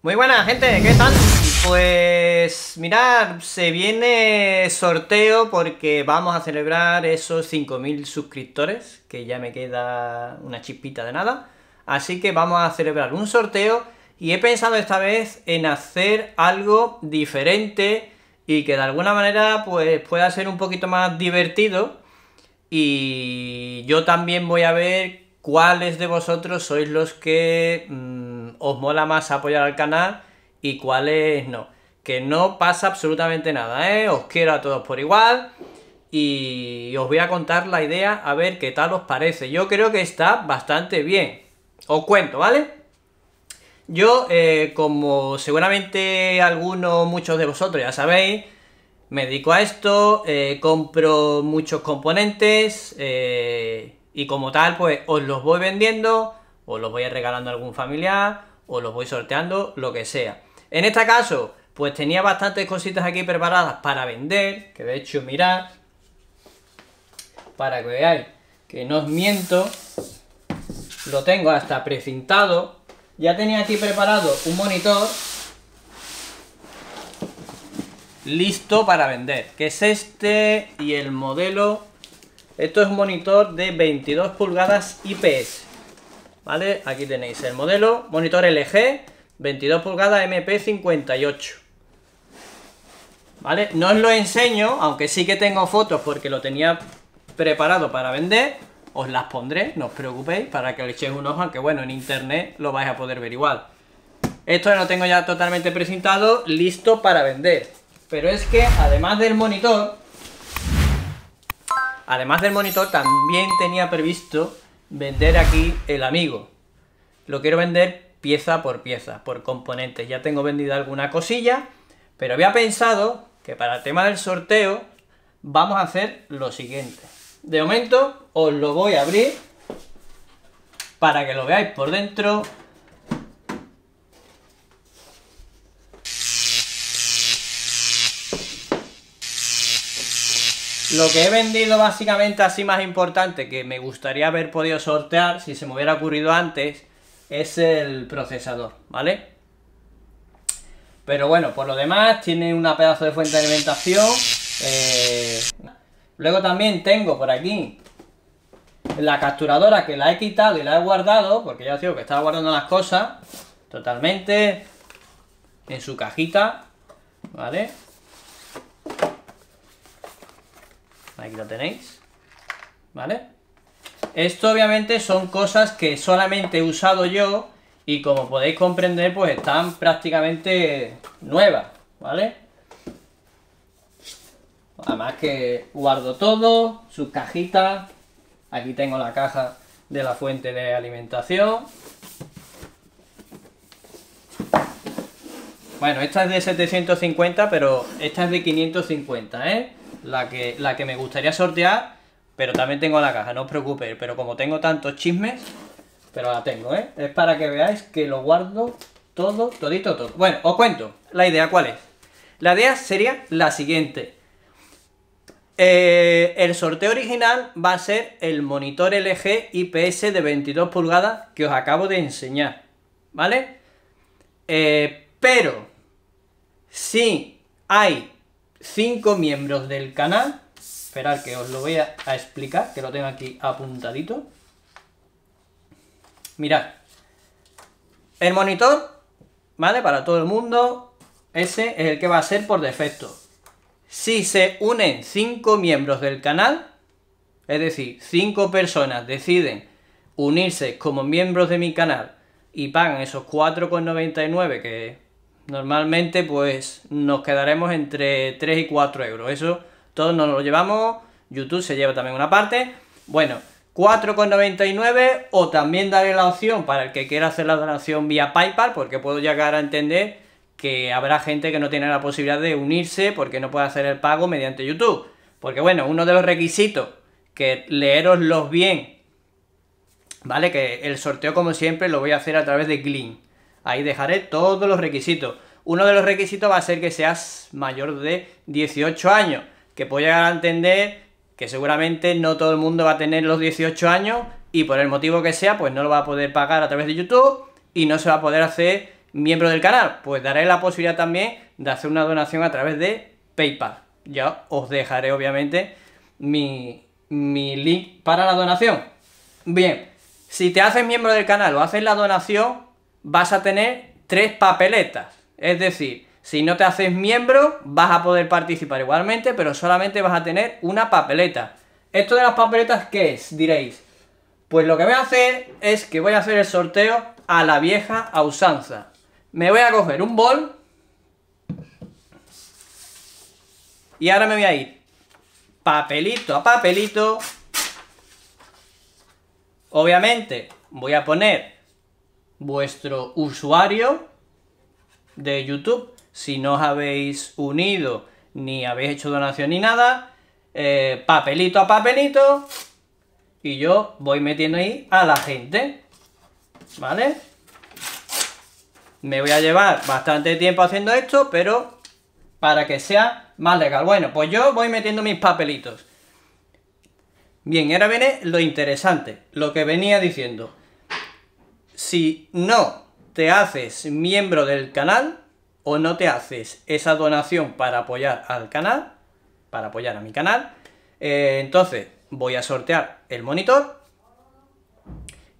Muy buenas, gente, ¿qué tal? Pues mirad, se viene sorteo porque vamos a celebrar esos 5.000 suscriptores, que ya me queda una chispita de nada. Así que vamos a celebrar un sorteo y he pensado esta vez en hacer algo diferente y que de alguna manera pues pueda ser un poquito más divertido. Y yo también voy a ver cuáles de vosotros sois los que... Mm, os mola más apoyar al canal y cuáles no. Que no pasa absolutamente nada, ¿eh? Os quiero a todos por igual y os voy a contar la idea a ver qué tal os parece. Yo creo que está bastante bien. Os cuento, ¿vale? Yo, eh, como seguramente algunos, muchos de vosotros ya sabéis, me dedico a esto, eh, compro muchos componentes eh, y como tal, pues os los voy vendiendo o los voy a regalando a algún familiar, o los voy sorteando, lo que sea. En este caso, pues tenía bastantes cositas aquí preparadas para vender, que de hecho, mirad, para que veáis que no os miento, lo tengo hasta precintado. Ya tenía aquí preparado un monitor listo para vender, que es este y el modelo... Esto es un monitor de 22 pulgadas IPS. ¿vale? Aquí tenéis el modelo, monitor LG, 22 pulgadas MP58, ¿vale? No os lo enseño, aunque sí que tengo fotos porque lo tenía preparado para vender, os las pondré, no os preocupéis, para que le echéis un ojo, aunque bueno, en internet lo vais a poder ver igual. Esto lo tengo ya totalmente presentado, listo para vender. Pero es que, además del monitor, además del monitor, también tenía previsto vender aquí el amigo. Lo quiero vender pieza por pieza, por componentes. Ya tengo vendida alguna cosilla, pero había pensado que para el tema del sorteo vamos a hacer lo siguiente. De momento os lo voy a abrir para que lo veáis por dentro Lo que he vendido básicamente así más importante que me gustaría haber podido sortear si se me hubiera ocurrido antes es el procesador, ¿vale? Pero bueno, por lo demás tiene una pedazo de fuente de alimentación. Eh, luego también tengo por aquí la capturadora que la he quitado y la he guardado, porque ya os digo que estaba guardando las cosas totalmente en su cajita, ¿vale? Aquí lo tenéis. ¿Vale? Esto obviamente son cosas que solamente he usado yo y como podéis comprender pues están prácticamente nuevas, ¿vale? Además que guardo todo, sus cajitas, aquí tengo la caja de la fuente de alimentación. Bueno, esta es de 750, pero esta es de 550, ¿eh? la que, la que me gustaría sortear, pero también tengo la caja, no os preocupéis. Pero como tengo tantos chismes, pero la tengo, ¿eh? Es para que veáis que lo guardo todo, todito, todo. Bueno, os cuento. ¿La idea cuál es? La idea sería la siguiente. Eh, el sorteo original va a ser el monitor LG IPS de 22 pulgadas que os acabo de enseñar, ¿vale? Eh, pero, si hay 5 miembros del canal. Esperad que os lo voy a, explicar, que lo tengo aquí apuntadito. Mirad. El monitor, ¿vale? Para todo el mundo, ese es el que va a ser por defecto. Si se unen 5 miembros del canal, es decir, 5 personas deciden unirse como miembros de mi canal y pagan esos 4,99 que Normalmente pues nos quedaremos entre 3 y 4 euros. Eso todos nos lo llevamos. YouTube se lleva también una parte. Bueno, 4,99 o también daré la opción para el que quiera hacer la donación vía PayPal porque puedo llegar a entender que habrá gente que no tiene la posibilidad de unirse porque no puede hacer el pago mediante YouTube. Porque bueno, uno de los requisitos, que leeros los bien, ¿vale? Que el sorteo como siempre lo voy a hacer a través de Gleam, Ahí dejaré todos los requisitos. Uno de los requisitos va a ser que seas mayor de 18 años, que puedo llegar a entender que seguramente no todo el mundo va a tener los 18 años y por el motivo que sea, pues no lo va a poder pagar a través de YouTube y no se va a poder hacer miembro del canal. Pues daré la posibilidad también de hacer una donación a través de PayPal. Ya os dejaré obviamente mi, mi link para la donación. Bien, si te haces miembro del canal o haces la donación, vas a tener tres papeletas. Es decir, si no te haces miembro, vas a poder participar igualmente, pero solamente vas a tener una papeleta. ¿Esto de las papeletas qué es? Diréis. Pues lo que voy a hacer es que voy a hacer el sorteo a la vieja usanza. Me voy a coger un bol. Y ahora me voy a ir papelito a papelito. Obviamente voy a poner vuestro usuario de YouTube. Si no os habéis unido ni habéis hecho donación ni nada, eh, papelito a papelito, y yo voy metiendo ahí a la gente, ¿vale? Me voy a llevar bastante tiempo haciendo esto, pero para que sea más legal. Bueno, pues yo voy metiendo mis papelitos. Bien, ahora viene lo interesante, lo que venía diciendo si no te haces miembro del canal o no te haces esa donación para apoyar al canal, para apoyar a mi canal, eh, entonces voy a sortear el monitor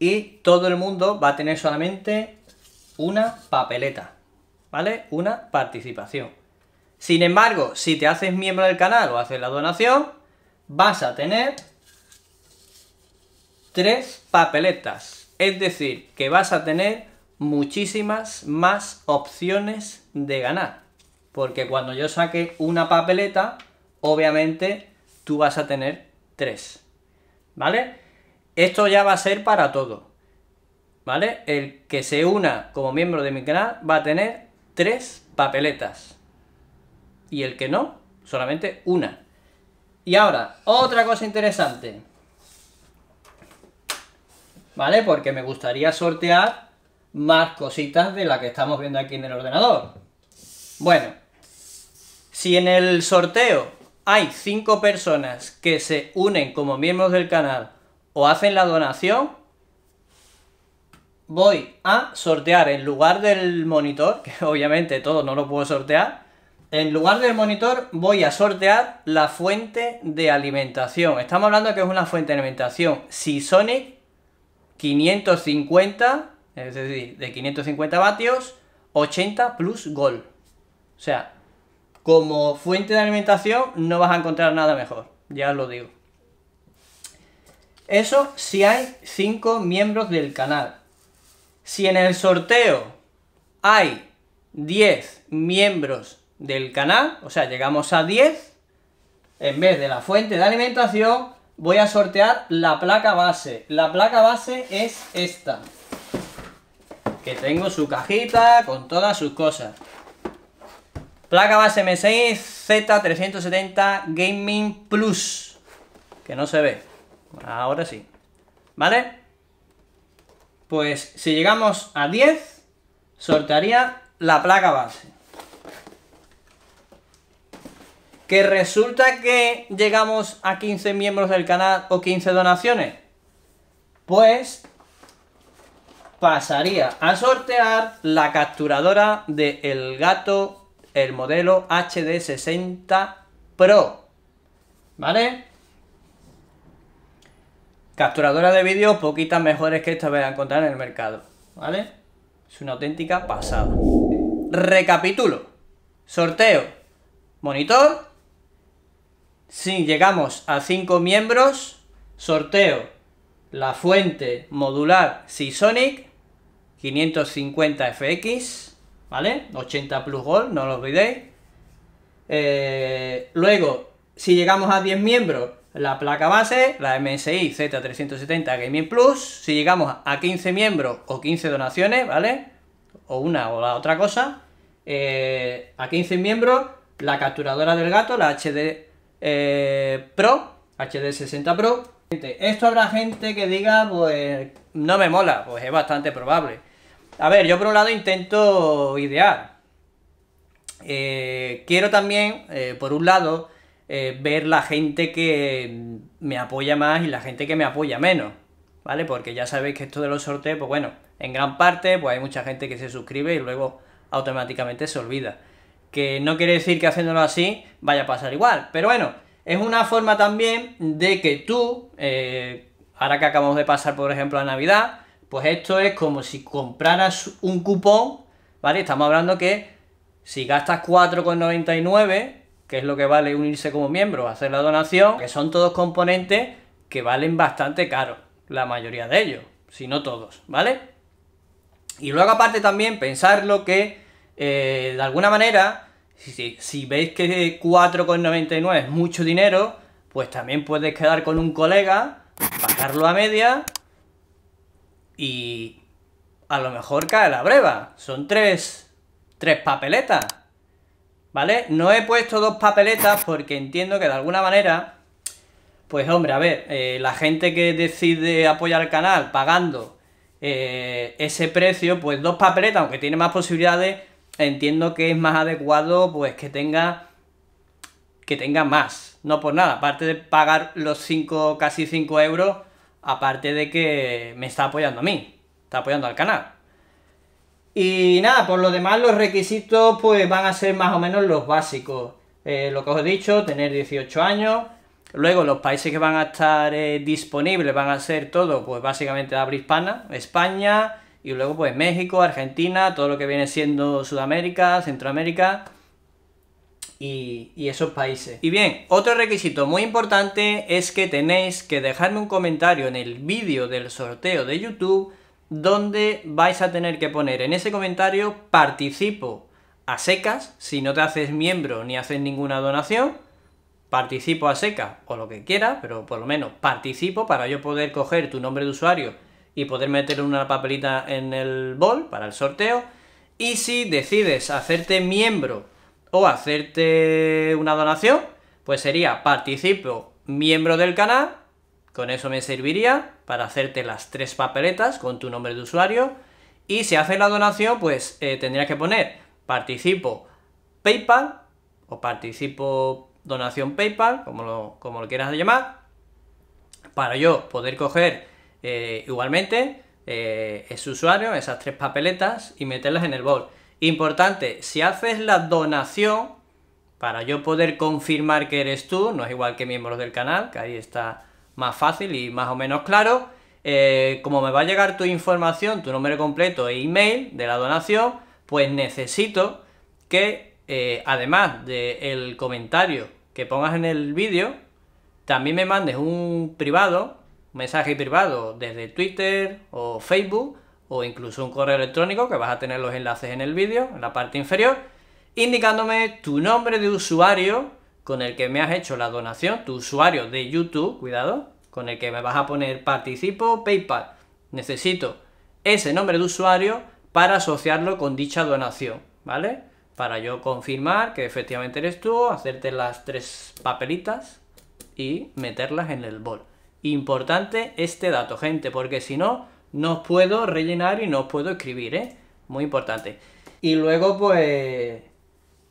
y todo el mundo va a tener solamente una papeleta, ¿vale? Una participación. Sin embargo, si te haces miembro del canal o haces la donación, vas a tener tres papeletas es decir, que vas a tener muchísimas más opciones de ganar. Porque cuando yo saque una papeleta, obviamente tú vas a tener tres. ¿Vale? Esto ya va a ser para todo. ¿Vale? El que se una como miembro de mi canal va a tener tres papeletas. Y el que no, solamente una. Y ahora, otra cosa interesante. ¿vale? Porque me gustaría sortear más cositas de las que estamos viendo aquí en el ordenador. Bueno, si en el sorteo hay 5 personas que se unen como miembros del canal o hacen la donación, voy a sortear en lugar del monitor, que obviamente todo no lo puedo sortear, en lugar del monitor voy a sortear la fuente de alimentación. Estamos hablando que es una fuente de alimentación si Sonic 550, es decir, de 550 vatios, 80 plus gol. O sea, como fuente de alimentación no vas a encontrar nada mejor, ya os lo digo. Eso si hay 5 miembros del canal. Si en el sorteo hay 10 miembros del canal, o sea, llegamos a 10, en vez de la fuente de alimentación, voy a sortear la placa base. La placa base es esta. Que tengo su cajita con todas sus cosas. Placa base M6 Z370 Gaming Plus. Que no se ve. Ahora sí. ¿Vale? Pues si llegamos a 10, sortearía la placa base. resulta que llegamos a 15 miembros del canal o 15 donaciones, pues pasaría a sortear la capturadora de Gato, el modelo HD60 Pro, ¿vale? Capturadora de vídeo, poquitas mejores que esta voy a encontrar en el mercado, ¿vale? Es una auténtica pasada. Recapitulo. Sorteo. Monitor si llegamos a 5 miembros, sorteo la fuente modular Seasonic 550FX, ¿vale? 80 plus Gold, no lo olvidéis. Eh, luego, si llegamos a 10 miembros, la placa base, la MSI Z370 Gaming Plus. Si llegamos a 15 miembros o 15 donaciones, ¿vale? O una o la otra cosa. Eh, a 15 miembros, la capturadora del gato, la HD eh, Pro, HD 60 Pro. Esto habrá gente que diga, pues no me mola, pues es bastante probable. A ver, yo por un lado intento idear. Eh, quiero también, eh, por un lado, ver la gente que me apoya más y la gente que me apoya menos. ¿Vale? Porque ya sabéis que esto de los sorteos, pues bueno, en gran parte, pues hay mucha gente que se suscribe y luego automáticamente se olvida que no quiere decir que haciéndolo así vaya a pasar igual. Pero bueno, es una forma también de que tú, eh, ahora que acabamos de pasar por ejemplo a Navidad, pues esto es como si compraras un cupón, ¿vale? Estamos hablando que si gastas 4,99, que es lo que vale unirse como miembro, hacer la donación, que son todos componentes que valen bastante caro, la mayoría de ellos, si no todos, ¿vale? Y luego aparte también pensar lo que eh, de alguna manera si, veis que 4,99 es mucho dinero, pues también puedes quedar con un colega, pagarlo a media y a lo mejor cae la breva. Son tres, tres papeletas, ¿vale? No he puesto dos papeletas porque entiendo que de alguna manera, pues hombre, a ver, eh, la gente que decide apoyar el canal pagando eh, ese precio, pues dos papeletas, aunque tiene más posibilidades entiendo que es más adecuado pues que tenga que tenga más, no por nada, aparte de pagar los 5, casi 5 euros, aparte de que me está apoyando a mí, está apoyando al canal. Y nada, por lo demás los requisitos pues van a ser más o menos los básicos. Eh, lo que os he dicho, tener 18 años. Luego los países que van a estar eh, disponibles van a ser todo, pues básicamente la habla hispana, España, y luego pues México, Argentina, todo lo que viene siendo Sudamérica, Centroamérica y, esos países. Y bien, otro requisito muy importante es que tenéis que dejarme un comentario en el vídeo del sorteo de YouTube donde vais a tener que poner en ese comentario participo a secas, si no te haces miembro ni haces ninguna donación, participo a secas o lo que quieras, pero por lo menos participo para yo poder coger tu nombre de usuario y poder meter una papelita en el bol para el sorteo. Y si decides hacerte miembro o hacerte una donación, pues sería participo miembro del canal. Con eso me serviría para hacerte las tres papeletas con tu nombre de usuario. Y si haces la donación, pues tendría eh, tendrías que poner participo PayPal o participo donación PayPal, como como lo quieras llamar, para yo poder coger eh, igualmente, eh, es usuario, esas tres papeletas y meterlas en el bol. Importante, si haces la donación, para yo poder confirmar que eres tú, no es igual que miembros del canal, que ahí está más fácil y más o menos claro, eh, como me va a llegar tu información, tu número completo e email de la donación, pues necesito que, además del comentario que pongas en el vídeo, también me mandes un privado mensaje privado desde Twitter o Facebook o incluso un correo electrónico que vas a tener los enlaces en el vídeo, en la parte inferior, indicándome tu nombre de usuario con el que me has hecho la donación, tu usuario de YouTube, cuidado, con el que me vas a poner participo PayPal. Necesito ese nombre de usuario para asociarlo con dicha donación, ¿vale? Para yo confirmar que efectivamente eres tú, hacerte las tres papelitas y meterlas en el bol. Importante este dato, gente, porque si no, no os puedo rellenar y no os puedo escribir, ¿eh? Muy importante. Y luego, pues,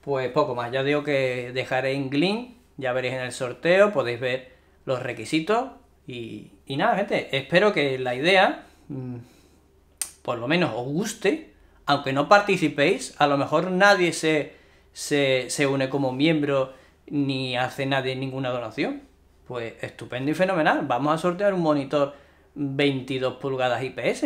pues poco más. Ya digo que dejaré en link. ya veréis en el sorteo, podéis ver los requisitos. Y, nada, gente, espero que la idea, mm, por lo menos, os guste. Aunque no participéis, a lo mejor nadie se, se une como miembro ni hace nadie ninguna donación pues estupendo y fenomenal. Vamos a sortear un monitor 22 pulgadas IPS.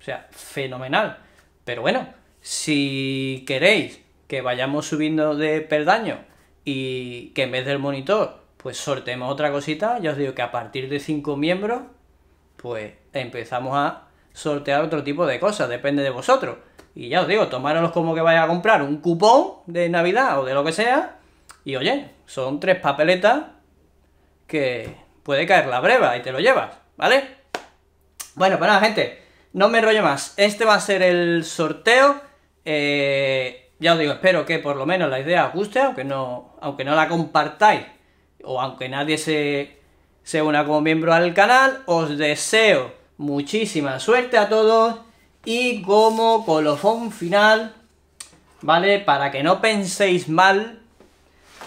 O sea, fenomenal. Pero bueno, si queréis que vayamos subiendo de perdaño y que en vez del monitor, pues sorteemos otra cosita, ya os digo que a partir de 5 miembros, pues empezamos a sortear otro tipo de cosas, depende de vosotros. Y ya os digo, tomároslo como que vais a comprar un cupón de Navidad o de lo que sea. Y oye, son tres papeletas que puede caer la breva y te lo llevas, ¿vale? Bueno, pues nada, gente, no me enrollo más. Este va a ser el sorteo. Eh, ya os digo, espero que por lo menos la idea os guste, aunque no, aunque no la compartáis o aunque nadie se, se una como miembro al canal. Os deseo muchísima suerte a todos y como colofón final, ¿vale? Para que no penséis mal,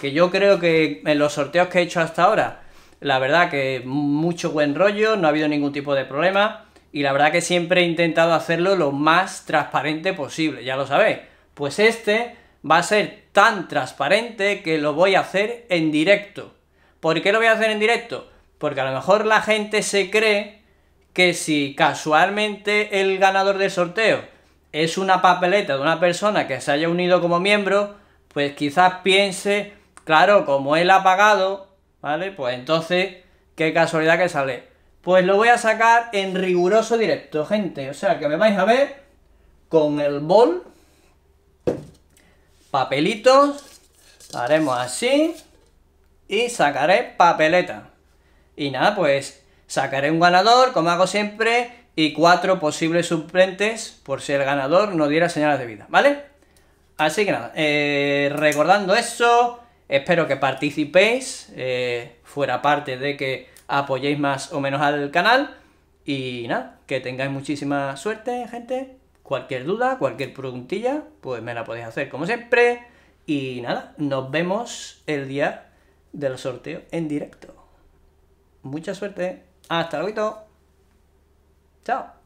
que yo creo que en los sorteos que he hecho hasta ahora la verdad que mucho buen rollo, no ha habido ningún tipo de problema y la verdad que siempre he intentado hacerlo lo más transparente posible, ya lo sabéis. Pues este va a ser tan transparente que lo voy a hacer en directo. ¿Por qué lo voy a hacer en directo? Porque a lo mejor la gente se cree que si casualmente el ganador del sorteo es una papeleta de una persona que se haya unido como miembro, pues quizás piense, claro, como él ha pagado, ¿Vale? Pues entonces, qué casualidad que sale. Pues lo voy a sacar en riguroso directo, gente. O sea, que me vais a ver con el bol, papelitos, haremos así y sacaré papeleta. Y nada, pues sacaré un ganador, como hago siempre, y cuatro posibles suplentes por si el ganador no diera señales de vida, ¿vale? Así que nada, eh, recordando eso, Espero que participéis, eh, fuera parte de que apoyéis más o menos al canal. Y nada, que tengáis muchísima suerte, gente. Cualquier duda, cualquier preguntilla, pues me la podéis hacer como siempre. Y nada, nos vemos el día del sorteo en directo. Mucha suerte. Hasta luego. Chao.